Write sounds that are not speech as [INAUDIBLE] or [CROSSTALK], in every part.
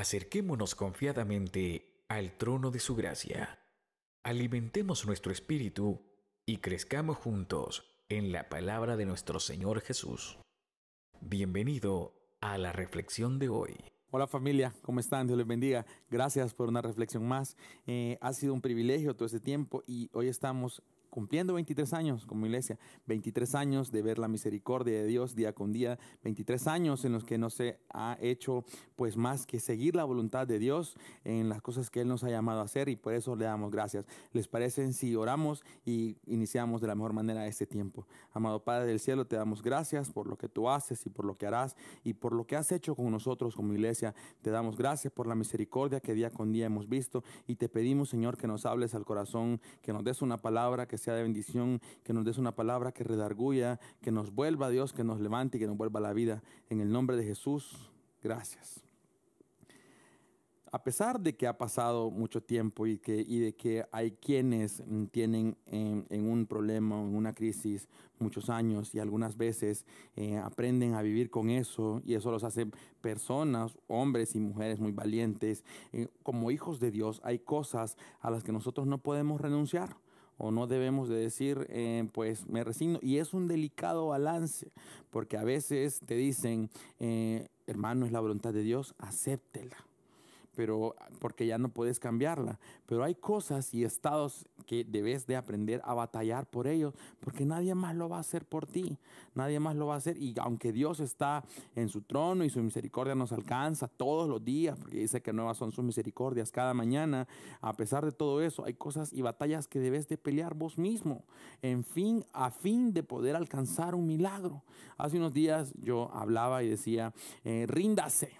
acerquémonos confiadamente al trono de su gracia. Alimentemos nuestro espíritu y crezcamos juntos en la palabra de nuestro Señor Jesús. Bienvenido a la reflexión de hoy. Hola familia, ¿cómo están? Dios les bendiga. Gracias por una reflexión más. Eh, ha sido un privilegio todo este tiempo y hoy estamos cumpliendo 23 años como iglesia, 23 años de ver la misericordia de Dios día con día, 23 años en los que no se ha hecho pues más que seguir la voluntad de Dios en las cosas que Él nos ha llamado a hacer y por eso le damos gracias. ¿Les parece si oramos y iniciamos de la mejor manera este tiempo? Amado Padre del Cielo, te damos gracias por lo que tú haces y por lo que harás y por lo que has hecho con nosotros como iglesia. Te damos gracias por la misericordia que día con día hemos visto y te pedimos Señor que nos hables al corazón, que nos des una palabra que sea de bendición, que nos des una palabra que redarguya, que nos vuelva a Dios, que nos levante y que nos vuelva a la vida. En el nombre de Jesús, gracias. A pesar de que ha pasado mucho tiempo y, que, de que hay quienes tienen em, en, un problema, en una crisis, muchos años y algunas veces eh, aprenden a vivir con eso y eso los hace personas, hombres y mujeres muy valientes. Eh, como hijos de Dios hay cosas a las que nosotros no podemos renunciar o no debemos de decir, eh, pues me resigno. Y es un delicado balance, porque a veces te dicen, eh, hermano, es la voluntad de Dios, acéptela pero ah, porque ya no puedes cambiarla. Pero hay cosas y estados que debes de aprender a batallar por ellos, porque nadie más lo va a hacer por ti, nadie más lo va a hacer. Y aunque Dios está en su trono y su misericordia nos alcanza todos los días, porque dice que nuevas son sus misericordias cada mañana, a pesar de todo eso, hay cosas y batallas que debes de pelear vos mismo, en fin, a fin de poder alcanzar un milagro. Hace unos días yo hablaba y decía, eh, ríndase,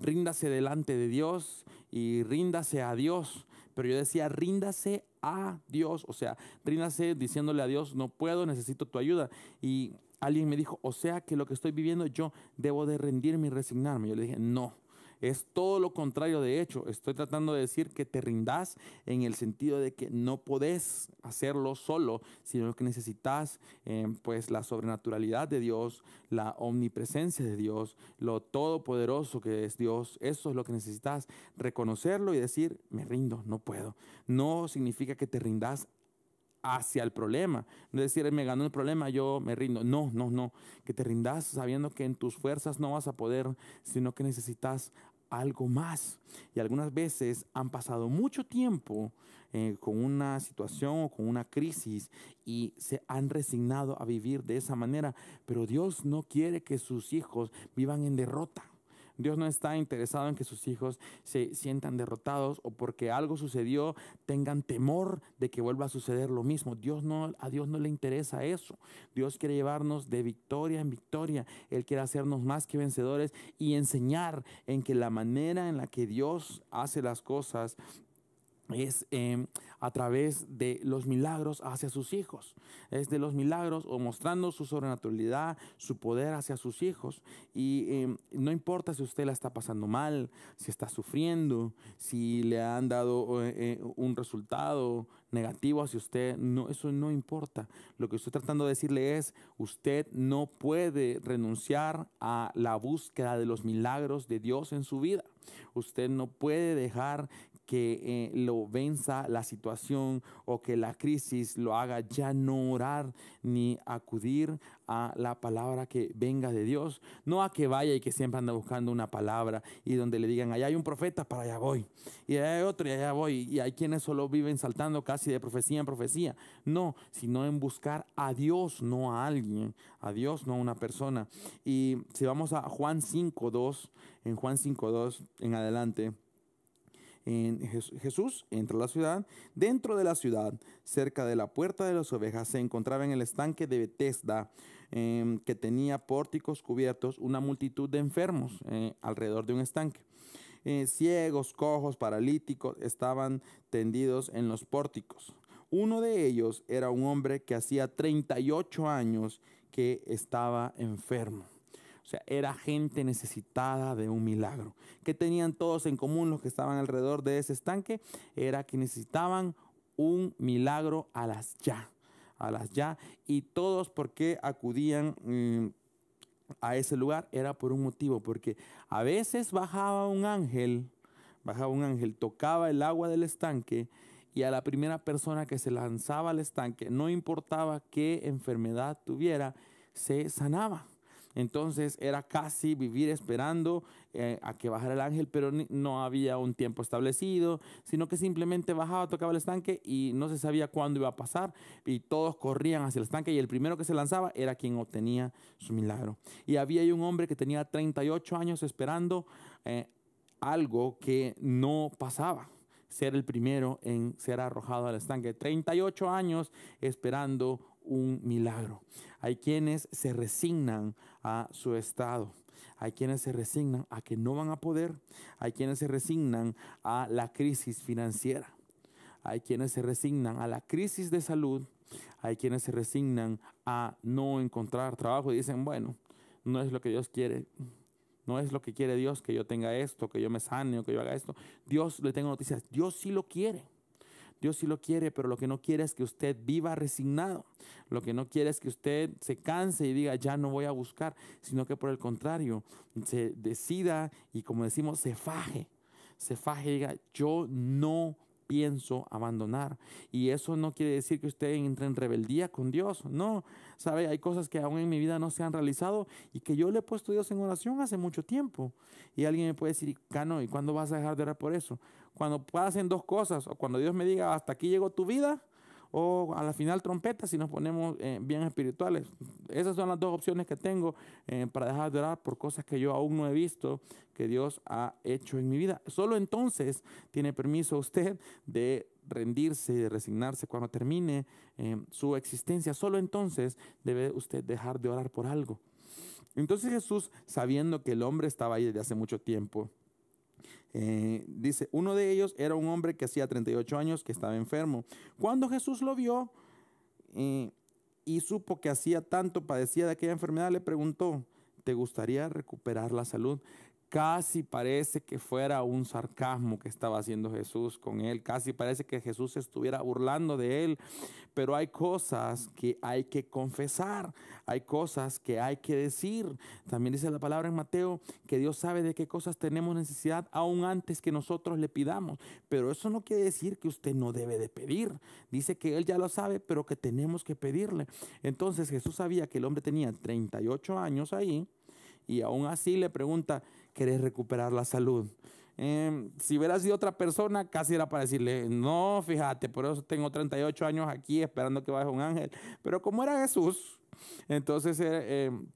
ríndase delante de Dios y ríndase a Dios. Pero yo decía, ríndase a Dios, o sea, ríndase diciéndole a Dios, no puedo, necesito tu ayuda. Y alguien me dijo, o sea que lo que estoy viviendo yo debo de rendirme y resignarme. Yo le dije, no es todo lo contrario, de hecho, estoy tratando de decir que te rindas en el sentido de que no podés hacerlo solo, sino que necesitas eh, pues la sobrenaturalidad de Dios, la omnipresencia de Dios, lo todopoderoso que es Dios, eso es lo que necesitas, reconocerlo y decir, me rindo, no puedo. No significa que te rindas hacia el problema. No decir, me ganó el problema, yo me rindo. No, no, no. Que te rindas sabiendo que en tus fuerzas no vas a poder, sino que necesitas algo más. Y algunas veces han pasado mucho tiempo eh, con una situación o con una crisis y se han resignado a vivir de esa manera. Pero Dios no quiere que sus hijos vivan en derrota. Dios no está interesado en que sus hijos se sientan derrotados o porque algo sucedió tengan temor de que vuelva a suceder lo mismo. Dios no, a Dios no le interesa eso. Dios quiere llevarnos de victoria en victoria. Él quiere hacernos más que vencedores y enseñar en que la manera en la que Dios hace las cosas es em, a través de los milagros hacia sus hijos, es de los milagros o mostrando su sobrenaturalidad, su poder hacia sus hijos. Y em, no importa si usted la está pasando mal, si está sufriendo, si le han dado eh, eh, un resultado negativo hacia usted, no, eso no importa. Lo que estoy tratando de decirle es, usted no puede renunciar a la búsqueda de los milagros de Dios en su vida. Usted no puede dejar que eh, lo venza la situación o que la crisis lo haga ya no orar ni acudir a la palabra que venga de Dios, no a que vaya y que siempre anda buscando una palabra y donde le digan, allá hay un profeta, para allá voy, y allá hay otro, y allá voy, y hay quienes solo viven saltando casi de profecía en profecía, no, sino en buscar a Dios, no a alguien, a Dios, no a una persona. Y si vamos a Juan 5.2, en Juan 5.2 en adelante, en Jesús entra a la ciudad. Dentro de la ciudad, cerca de la puerta de las ovejas, se encontraba en el estanque de Bethesda, em, que tenía pórticos cubiertos, una multitud de enfermos eh, alrededor de un estanque. Eh, ciegos, cojos, paralíticos estaban tendidos en los pórticos. Uno de ellos era un hombre que hacía 38 años que estaba enfermo. O sea, era gente necesitada de un milagro. ¿Qué tenían todos en común los que estaban alrededor de ese estanque? Era que necesitaban un milagro a las ya, a las ya. Y todos ¿por qué acudían mm, a ese lugar era por un motivo, porque a veces bajaba un ángel, bajaba un ángel, tocaba el agua del estanque y a la primera persona que se lanzaba al estanque, no importaba qué enfermedad tuviera, se sanaba. Entonces era casi vivir esperando eh, a que bajara el ángel, pero no había un tiempo establecido, sino que simplemente bajaba, tocaba el estanque y no se sabía cuándo iba a pasar y todos corrían hacia el estanque y el primero que se lanzaba era quien obtenía su milagro. Y había ahí un hombre que tenía 38 años esperando eh, algo que no pasaba ser el primero en ser arrojado al estanque. 38 años esperando un milagro. Hay quienes se resignan a su estado. Hay quienes se resignan a que no van a poder. Hay quienes se resignan a la crisis financiera. Hay quienes se resignan a la crisis de salud. Hay quienes se resignan a no encontrar trabajo y dicen, bueno, no es lo que Dios quiere. No es lo que quiere Dios que yo tenga esto, que yo me sane o que yo haga esto. Dios le tengo noticias. Dios sí lo quiere. Dios sí lo quiere, pero lo que no quiere es que usted viva resignado. Lo que no quiere es que usted se canse y diga, ya no voy a buscar, sino que por el contrario, se decida y como decimos, se faje. Se faje y diga, yo no pienso abandonar. Y eso no quiere decir que usted entre en rebeldía con Dios. No, sabe, hay cosas que aún en mi vida no se han realizado y que yo le he puesto a Dios en oración hace mucho tiempo. Y alguien me puede decir, Cano, ¿y cuándo vas a dejar de orar por eso? Cuando hacen dos cosas, o cuando Dios me diga, hasta aquí llegó tu vida, o a la final trompeta si nos ponemos eh, bien espirituales. Esas son las dos opciones que tengo eh, para dejar de orar por cosas que yo aún no he visto que Dios ha hecho en mi vida. Solo entonces tiene permiso usted de rendirse, de resignarse cuando termine eh, su existencia. Solo entonces debe usted dejar de orar por algo. Entonces Jesús, sabiendo que el hombre estaba ahí desde hace mucho tiempo, eh, dice, uno de ellos era un hombre que hacía 38 años que estaba enfermo. Cuando Jesús lo vio eh, y supo que hacía tanto, padecía de aquella enfermedad, le preguntó, ¿te gustaría recuperar la salud? Casi parece que fuera un sarcasmo que estaba haciendo Jesús con él. Casi parece que Jesús estuviera burlando de él. Pero hay cosas que hay que confesar. Hay cosas que hay que decir. También dice la palabra en Mateo que Dios sabe de qué cosas tenemos necesidad aún antes que nosotros le pidamos. Pero eso no quiere decir que usted no debe de pedir. Dice que Él ya lo sabe, pero que tenemos que pedirle. Entonces Jesús sabía que el hombre tenía 38 años ahí. Y aún así le pregunta, querés recuperar la salud. Em, si hubiera sido otra persona, casi era para decirle, no, fíjate, por eso tengo 38 años aquí esperando que vaya un ángel. Pero como era Jesús, entonces eh, em,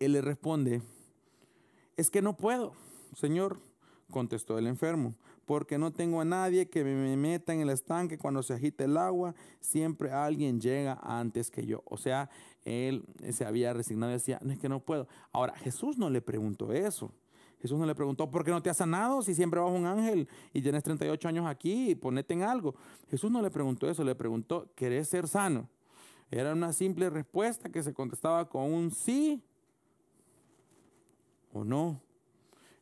él le responde, es que no puedo, Señor, contestó el enfermo, porque no tengo a nadie que me meta en el estanque cuando se agita el agua, siempre alguien llega antes que yo. O sea, él se había resignado y decía, no es que no puedo. Ahora, Jesús no le preguntó eso. Jesús no le preguntó, ¿por qué no te has sanado si siempre vas un ángel y tienes 38 años aquí y ponete en algo? Jesús no le preguntó eso, le preguntó, ¿querés ser sano? Era una simple respuesta que se contestaba con un sí o no.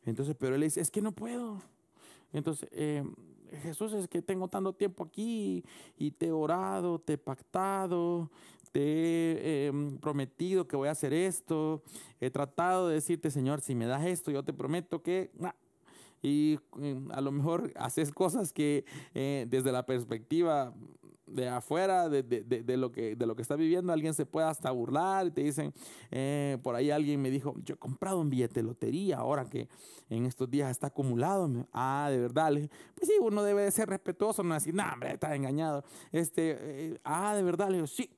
Entonces, pero él le dice, es que no puedo. Entonces, em, Jesús, es que tengo tanto tiempo aquí y te he orado, te he pactado, te em, he prometido que voy a hacer esto, he tratado de decirte, Señor, si me das esto, yo te prometo que... Y em, a lo mejor [LAUGHS] haces cosas que eh, desde la perspectiva de afuera, de, lo que, de lo que está viviendo, alguien se puede hasta burlar y te dicen, eh, por ahí alguien me dijo, yo he comprado un billete de lotería ahora que en estos días está acumulado. Ah, de verdad. pues sí, uno debe de ser respetuoso, no decir, no, hombre, estás engañado. Este, eh, ah, de verdad, le digo, sí,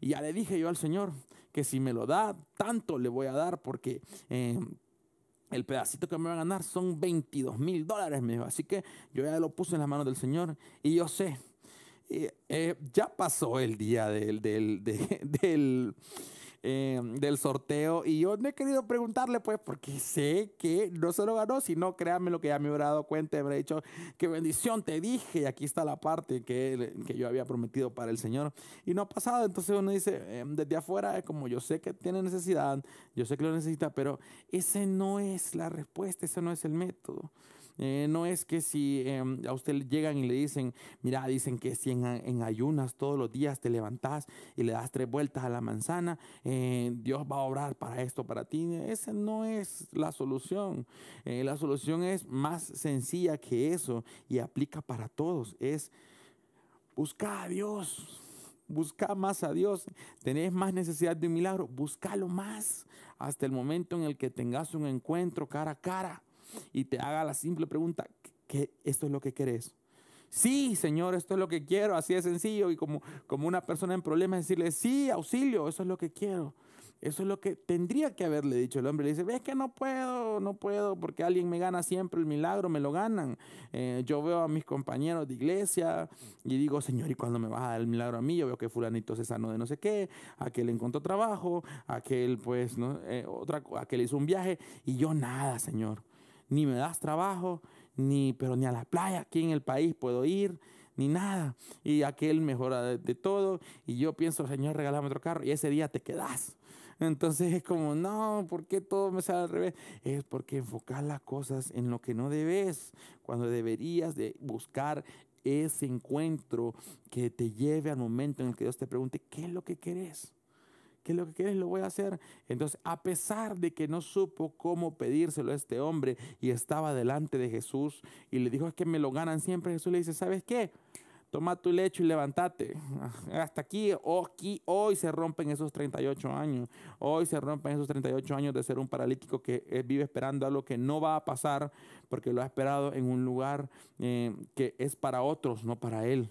y ya le dije yo al Señor que si me lo da, tanto le voy a dar porque... Em, el pedacito que me va a ganar son 22 mil dólares, me Así que yo ya lo puse en las manos del Señor y yo sé, eh, eh, ya pasó el día del, del [LAUGHS] Eh, del sorteo. Y yo no he querido preguntarle, pues, porque sé que no se ganó, sino créanme lo que ya me hubiera dado cuenta, me dicho, qué bendición te dije, y aquí está la parte que, que yo había prometido para el Señor. Y no ha pasado, entonces uno dice, eh, desde afuera, como yo sé que tiene necesidad, yo sé que lo necesita, pero esa no es la respuesta, ese no es el método. Eh, no es que si em, a usted llegan y le dicen, mira, dicen que si en, ayunas todos los días te levantás y le das tres vueltas a la manzana, eh, Dios va a obrar para esto, para ti. Esa no es la solución. Eh, la solución es más sencilla que eso y aplica para todos. Es buscar a Dios. Busca más a Dios. Tenés más necesidad de un milagro. Búscalo más hasta el momento en el que tengas un encuentro cara a cara y te haga la simple pregunta, ¿qué, ¿esto es lo que querés? Sí, Señor, esto es lo que quiero, así de sencillo. Y como, una persona en problemas, decirle, sí, auxilio, eso es lo que quiero. Eso es lo que tendría que haberle dicho el hombre. Le dice, ves que no puedo, no puedo, porque alguien me gana siempre el milagro, me lo ganan. Eh, yo veo a mis compañeros de iglesia y digo, Señor, ¿y cuándo me vas a dar el milagro a mí? Yo veo que fulanito se sanó de no sé qué, aquel encontró trabajo, aquel pues, ¿no? Eh, otra, aquel hizo un viaje y yo nada, Señor ni me das trabajo, ni, pero ni a la playa aquí en el país puedo ir, ni nada. Y aquel mejora de, todo. Y yo pienso, Señor, regálame otro carro. Y ese día te quedas. Entonces es como, no, ¿por qué todo me sale al revés? Es porque enfocar las cosas en lo que no debes, cuando deberías de buscar ese encuentro que te lleve al momento en el que Dios te pregunte, ¿qué es lo que querés? ¿qué lo que quieres? Lo voy a hacer. Entonces, a pesar de que no supo cómo pedírselo a este hombre y estaba delante de Jesús y le dijo, es que me lo ganan siempre, Jesús le dice, ¿sabes qué? Toma tu lecho y levántate. [LAUGHS] Hasta aquí, hoy se rompen esos 38 años. Hoy se rompen esos 38 años de ser un paralítico que eh, vive esperando algo que no va a pasar porque lo ha esperado en un lugar eh, que es para otros, no para él.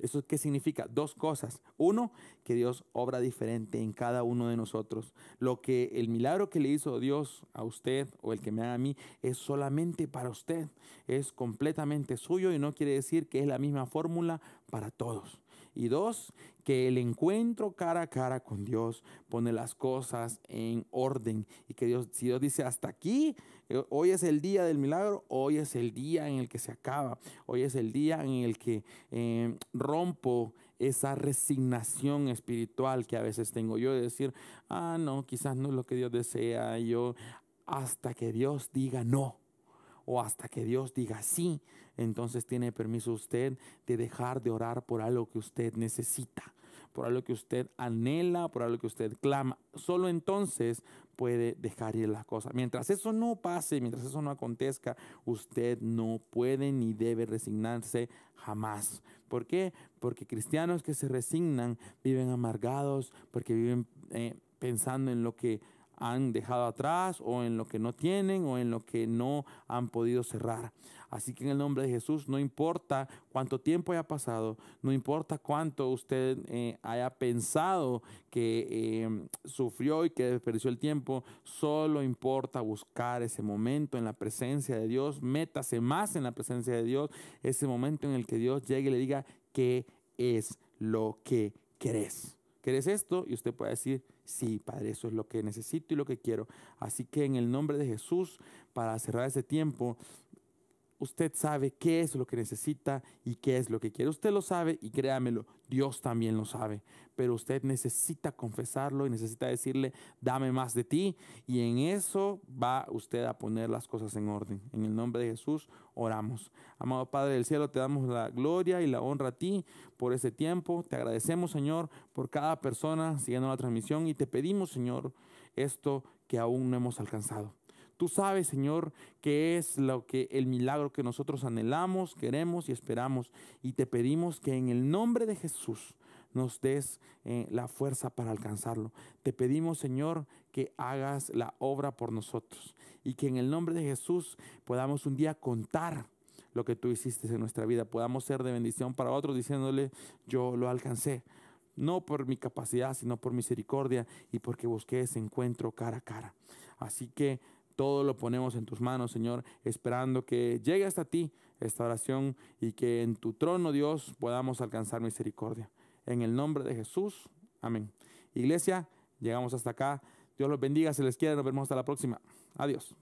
¿Eso qué significa? Dos cosas. Uno, que Dios obra diferente en cada uno de nosotros. Lo que el milagro que le hizo Dios a usted o el que me haga a mí es solamente para usted. Es completamente suyo y no quiere decir que es la misma fórmula para todos. Y dos, que el encuentro cara a cara con Dios pone las cosas en orden. Y que Dios, si Dios dice hasta aquí, eh, hoy es el día del milagro, hoy es el día en el que se acaba, hoy es el día en el que eh, rompo esa resignación espiritual que a veces tengo yo de decir, ah, no, quizás no es lo que Dios desea, yo hasta que Dios diga no o hasta que Dios diga sí, entonces tiene permiso usted de dejar de orar por algo que usted necesita, por algo que usted anhela, por algo que usted clama. Solo entonces puede dejar ir las cosas. Mientras eso no pase, mientras eso no acontezca, usted no puede ni debe resignarse jamás. ¿Por qué? Porque cristianos que se resignan viven amargados, porque viven eh, pensando en lo que han dejado atrás o en lo que no tienen o en lo que no han podido cerrar. Así que en el nombre de Jesús, no importa cuánto tiempo haya pasado, no importa cuánto usted eh, haya pensado que em, sufrió y que desperdició el tiempo, solo importa buscar ese momento en la presencia de Dios, métase más en la presencia de Dios, ese momento en el que Dios llegue y le diga qué es lo que querés. ¿Querés esto? Y usted puede decir, sí, Padre, eso es lo que necesito y lo que quiero. Así que en el nombre de Jesús, para cerrar ese tiempo, usted sabe qué es lo que necesita y qué es lo que quiere. Usted lo sabe y créamelo, Dios también lo sabe. Pero usted necesita confesarlo y necesita decirle, dame más de ti. Y en eso va usted a poner las cosas en orden. En el nombre de Jesús oramos. Amado Padre del Cielo, te damos la gloria y la honra a ti por ese tiempo. Te agradecemos, Señor, por cada persona siguiendo la transmisión y te pedimos, Señor, esto que aún no hemos alcanzado Tú sabes, Señor, que es lo que el milagro que nosotros anhelamos, queremos y esperamos. Y te pedimos que en el nombre de Jesús nos des eh, la fuerza para alcanzarlo. Te pedimos, Señor, que hagas la obra por nosotros y que en el nombre de Jesús podamos un día contar lo que tú hiciste en nuestra vida, podamos ser de bendición para otros diciéndole, yo lo alcancé, no por mi capacidad, sino por misericordia y porque busqué ese encuentro cara a cara. Así que todo lo ponemos en tus manos, Señor, esperando que llegue hasta ti esta oración y que en tu trono, Dios, podamos alcanzar misericordia. En el nombre de Jesús, amén. Iglesia, llegamos hasta acá. Dios los bendiga, se les quiere, nos vemos hasta la próxima. Adiós.